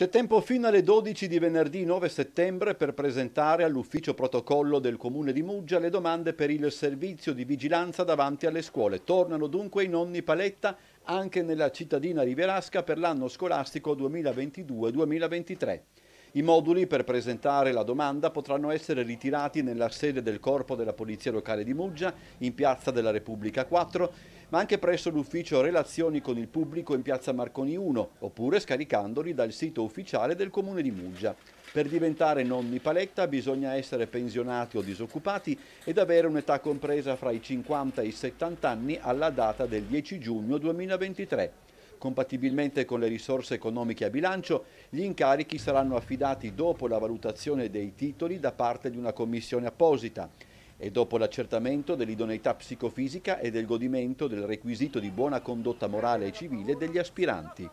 C'è tempo fino alle 12 di venerdì 9 settembre per presentare all'ufficio protocollo del Comune di Muggia le domande per il servizio di vigilanza davanti alle scuole. Tornano dunque i nonni paletta anche nella cittadina riverasca per l'anno scolastico 2022-2023. I moduli per presentare la domanda potranno essere ritirati nella sede del Corpo della Polizia Locale di Muggia, in Piazza della Repubblica 4, ma anche presso l'ufficio Relazioni con il Pubblico in Piazza Marconi 1, oppure scaricandoli dal sito ufficiale del Comune di Muggia. Per diventare nonni paletta bisogna essere pensionati o disoccupati ed avere un'età compresa fra i 50 e i 70 anni alla data del 10 giugno 2023. Compatibilmente con le risorse economiche a bilancio, gli incarichi saranno affidati dopo la valutazione dei titoli da parte di una commissione apposita e dopo l'accertamento dell'idoneità psicofisica e del godimento del requisito di buona condotta morale e civile degli aspiranti.